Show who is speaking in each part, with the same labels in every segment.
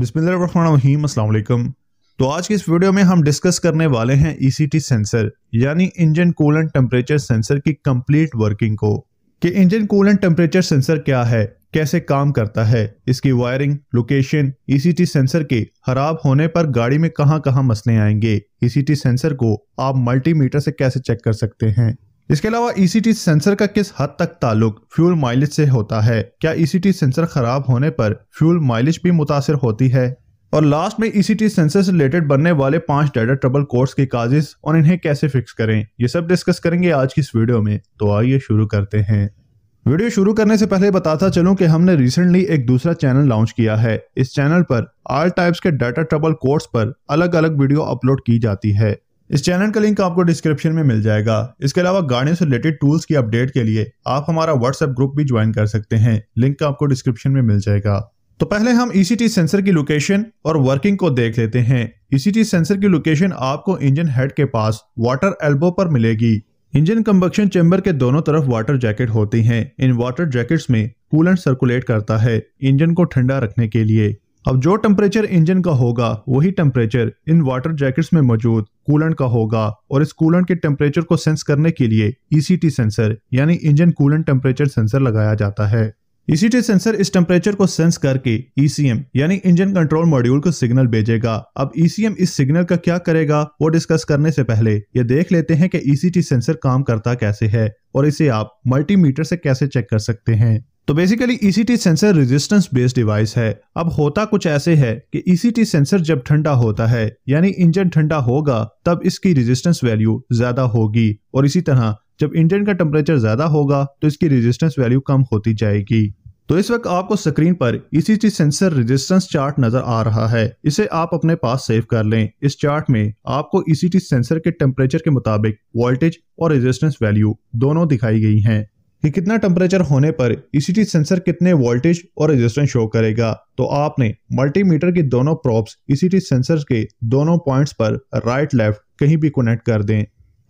Speaker 1: बिस्मिल्लाम तो आज की इस वीडियो में हम डिस्कस करने वाले हैं ईसीटी e सेंसर यानी इंजन कूलेंट टेम्परेचर सेंसर की कंप्लीट वर्किंग को कि इंजन कूलेंट टेम्परेचर सेंसर क्या है कैसे काम करता है इसकी wiring location ECT e sensor के खराब होने पर गाड़ी में कहां कहां मसले आएंगे ईसीटी e सेंसर को आप मल्टीमीटर से कैसे चेक कर सकते हैं इसके अलावा ईसीटी e सेंसर का किस हद तक ताल्लुक फ्यूल माइलेज से होता है क्या ईसीटी e सेंसर खराब होने पर फ्यूल माइलेज भी मुतासर होती है और लास्ट में ईसीटी सेंसर से रिलेटेड बनने वाले पांच डेटा ट्रबल कोर्स के काजिज और इन्हें कैसे फिक्स करें ये सब डिस्कस करेंगे आज की इस वीडियो में तो आइए शुरू करते हैं वीडियो शुरू करने से पहले बताता चलूं कि हमने रिसेंटली एक दूसरा चैनल लॉन्च किया है इस चैनल पर आल टाइप्स के डाटा ट्रबल कोर्स पर अलग अलग वीडियो अपलोड की जाती है इस चैनल का लिंक आपको डिस्क्रिप्शन में मिल जाएगा इसके अलावा गाड़ियों से रिलेटेड टूल्स की अपडेट के लिए आप हमारा व्हाट्सएप ग्रुप भी ज्वाइन कर सकते हैं लिंक आपको डिस्क्रिप्शन में मिल जाएगा तो पहले हम ईसीटी e सेंसर की लोकेशन और वर्किंग को देख लेते हैं ईसीटी e सेंसर की लोकेशन आपको इंजन हेड के पास वाटर एल्बो पर मिलेगी इंजन कम्बक्शन चेम्बर के दोनों तरफ वाटर जैकेट होती हैं। इन वाटर जैकेट्स में कूलेंट सर्कुलेट करता है इंजन को ठंडा रखने के लिए अब जो टेम्परेचर इंजन का होगा वही टेम्परेचर इन वाटर जैकेट्स में मौजूद कूलेंट का होगा और इस कूलेंट के टेम्परेचर को सेंस करने के लिए ईसीटी e सेंसर यानी इंजन कूलेंट टेम्परेचर सेंसर लगाया जाता है ईसीटी e सेंसर इस टेम्परेचर को सेंस करके ईसीएम e यानी इंजन कंट्रोल मॉड्यूल को सिग्नल भेजेगा अब ईसीएम इस सिग्नल का क्या करेगा वो डिस्कस करने से पहले ये देख लेते हैं कि ईसीटी सेंसर काम करता कैसे है और इसे आप मल्टीमीटर से कैसे चेक कर सकते हैं तो basically ECT sensor resistance based device है अब होता कुछ ऐसे है कि ईसीटी e सेंसर जब ठंडा होता है यानी इंजन ठंडा होगा तब इसकी रेजिस्टेंस वैल्यू ज्यादा होगी और इसी तरह जब इंजन का टेम्परेचर ज्यादा होगा तो इसकी रेजिस्टेंस वैल्यू कम होती जाएगी तो इस वक्त आपको स्क्रीन पर ईसीटी सेंसर रेजिस्टेंस चार्ट नजर आ रहा है इसे आप अपने पास सेव कर लें इस चार्ट में आपको ईसीटी e सेंसर के टेम्परेचर के मुताबिक वोल्टेज और रेजिस्टेंस वैल्यू दोनों दिखाई गई हैं कि कितना टेम्परेचर होने पर ईसीटी e सेंसर कितने वोल्टेज और रेजिस्टेंस शो करेगा तो आपने मल्टीमीटर e के दोनों प्रॉप्स ईसीटी सेंसर के दोनों पॉइंट्स पर राइट लेफ्ट कहीं भी कनेक्ट कर दें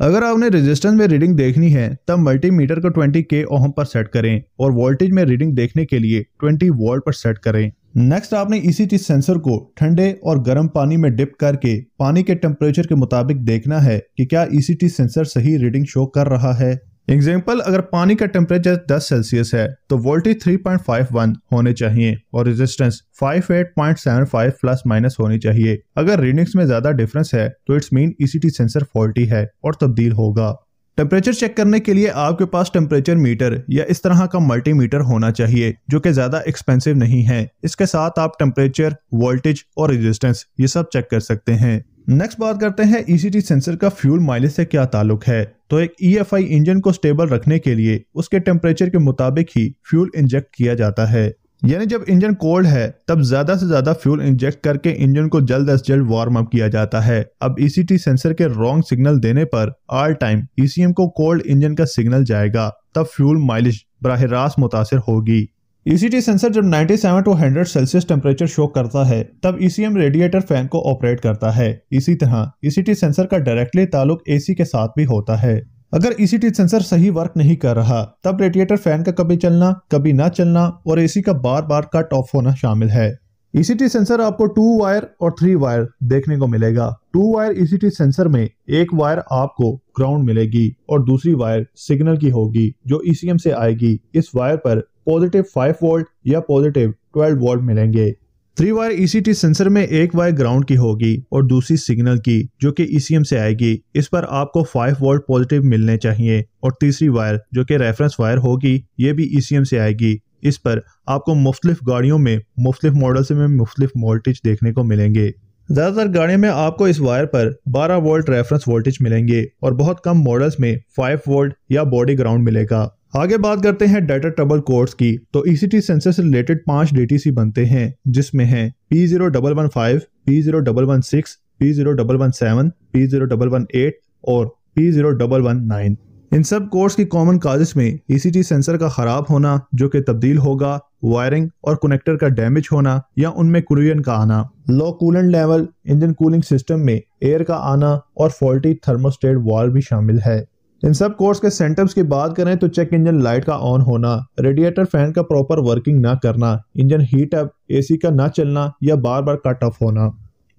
Speaker 1: अगर आपने रेजिस्टेंस में रीडिंग देखनी है तब मल्टीमीटर को 20 के ओहम पर सेट करें और वोल्टेज में रीडिंग देखने के लिए 20 वोल्ट पर सेट करें नेक्स्ट आपने ईसीटी e सेंसर को ठंडे और गर्म पानी में डिप करके पानी के टेम्परेचर के मुताबिक देखना है कि क्या ईसीटी सेंसर सही रीडिंग शो कर रहा है एग्जाम्पल अगर पानी का टेम्परेचर 10 सेल्सियस है तो वोल्टेज 3.51 होने चाहिए और रेजिस्टेंस 58.75 प्लस माइनस होनी चाहिए अगर रीडिंग्स में ज्यादा डिफरेंस है तो it's mean ECT sensor faulty है और तब्दील होगा टेम्परेचर चेक करने के लिए आपके पास टेम्परेचर मीटर या इस तरह का मल्टीमीटर होना चाहिए जो कि ज्यादा एक्सपेंसिव नहीं है इसके साथ आप टेम्परेचर वोल्टेज और रेजिस्टेंस ये सब चेक कर सकते हैं नेक्स्ट बात करते हैं ईसीटी e सेंसर का फ्यूल माइलेज से क्या ताल्लुक है तो एक ई e इंजन को स्टेबल रखने के लिए उसके टेम्परेचर के मुताबिक ही फ्यूल इंजेक्ट किया जाता है यानी जब इंजन कोल्ड है तब ज्यादा से ज्यादा फ्यूल इंजेक्ट करके इंजन को जल्द अज जल्द वार्म अप किया जाता है अब ईसीटी e सेंसर के रॉन्ग सिग्नल देने पर आल टाइम ईसीएम को कोल्ड इंजन का सिग्नल जाएगा तब फ्यूल माइलेज बरह रास्त मुतासर होगी ईसीटी e सेंसर जब 97 टू 100 सेल्सियस टेम्परेचर शो करता है तब ईसीएम रेडिएटर फैन को ऑपरेट करता है इसी तरह ईसीटी e सेंसर का डायरेक्टली ताल्लुक एसी के साथ भी होता है अगर ईसीटी e सेंसर सही वर्क नहीं कर रहा तब रेडिएटर फैन का कभी चलना कभी ना चलना और एसी का बार बार कट ऑफ होना शामिल है ईसीटी सेंसर आपको टू वायर और थ्री वायर देखने को मिलेगा टू वायर ईसीटी सेंसर में एक वायर आपको ग्राउंड मिलेगी और दूसरी वायर सिग्नल की होगी जो ईसीएम से आएगी इस वायर पर पॉजिटिव 5 वोल्ट या पॉजिटिव 12 वोल्ट मिलेंगे थ्री वायर ईसीटी सेंसर में एक वायर ग्राउंड की होगी और दूसरी सिग्नल की जो कि ईसीएम e से आएगी इस पर आपको 5 वोल्ट पॉजिटिव मिलने चाहिए और तीसरी वायर जो कि रेफरेंस वायर होगी ये भी ईसीएम e से आएगी इस पर आपको मुख्तलिफ गाड़ियों में मुख्तलिफ मॉडल्स में मुख्तलिफ वोल्टेज देखने को मिलेंगे ज़्यादातर गाड़ियों में आपको इस वायर पर 12 वोल्ट रेफरेंस वोल्टेज मिलेंगे और बहुत कम मॉडल्स में 5 वोल्ट या बॉडी ग्राउंड मिलेगा आगे बात करते हैं डाटा ट्रबल कोर्स की तो ईसीटी सेंसर से रिलेटेड पांच डीटीसी बनते हैं जिसमें हैं P zero double one five P zero double one six P zero double one seven P zero double one eight और P zero double one nine इन सब कोर्स की कॉमन काजेस में ईसीटी e सेंसर का खराब होना जो कि तब्दील होगा वायरिंग और कनेक्टर का डैमेज होना या उनमें कुरियन का आना low coolant level engine cooling system में एयर का आना और फॉल्टी थर्मोस्टेट वॉल भी शामिल है इन सब कोर्स के सेंटम्स की बात करें तो चेक इंजन लाइट का ऑन होना रेडिएटर फैन का प्रॉपर वर्किंग ना करना इंजन हीट अप एसी का ना चलना या बार बार कट ऑफ होना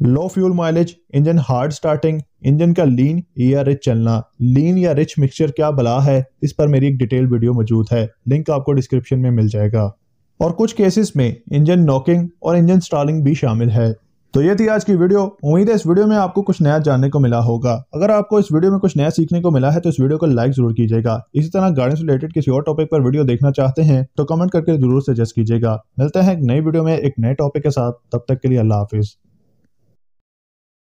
Speaker 1: low fuel mileage engine hard starting engine का लीन या रिच चलना लीन या रिच मिक्सचर क्या बला है इस पर मेरी एक डिटेल वीडियो मौजूद है लिंक आपको डिस्क्रिप्शन में मिल जाएगा और कुछ केसेस में इंजन नॉकिंग और इंजन स्टॉलिंग भी शामिल है तो ये थी आज की वीडियो उम्मीद है इस वीडियो में आपको कुछ नया जानने को मिला होगा अगर आपको इस वीडियो में कुछ नया सीखने को मिला है तो इस वीडियो को लाइक जरूर कीजिएगा इसी तरह गाड़ी से रिलेटेड किसी और टॉपिक पर वीडियो देखना चाहते हैं तो कमेंट करके जरूर सजेस्ट कीजिएगा मिलते हैं एक नई वीडियो में एक नए टॉपिक के साथ तब तक के लिए अल्लाह हाफिज़